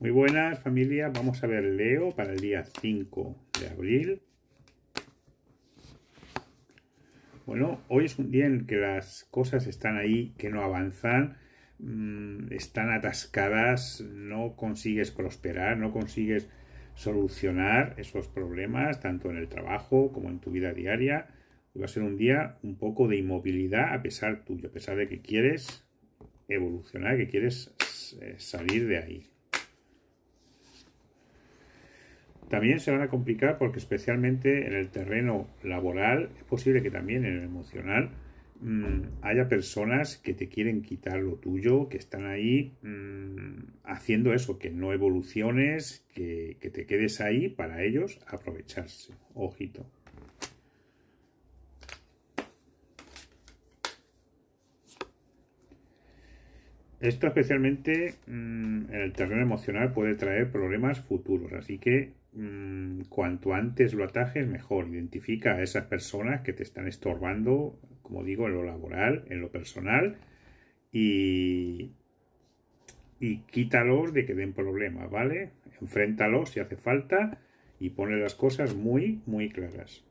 Muy buenas familia, vamos a ver Leo para el día 5 de abril. Bueno, hoy es un día en que las cosas están ahí, que no avanzan, mm, están atascadas, no consigues prosperar, no consigues solucionar esos problemas, tanto en el trabajo como en tu vida diaria. va a ser un día un poco de inmovilidad a pesar tuyo, a pesar de que quieres evolucionar, que quieres eh, salir de ahí. También se van a complicar porque especialmente en el terreno laboral, es posible que también en el emocional, mm, haya personas que te quieren quitar lo tuyo, que están ahí mm, haciendo eso, que no evoluciones, que, te quedes ahí para ellos aprovecharse. Ojito. Esto especialmente mm, en el terreno emocional puede traer problemas futuros, así que Mm, cuanto antes lo atajes, mejor. Identifica a esas personas que te están estorbando, como digo, en lo laboral, en lo personal y, y quítalos de que den problemas, ¿vale? Enfréntalos si hace falta y pone las cosas muy, muy claras.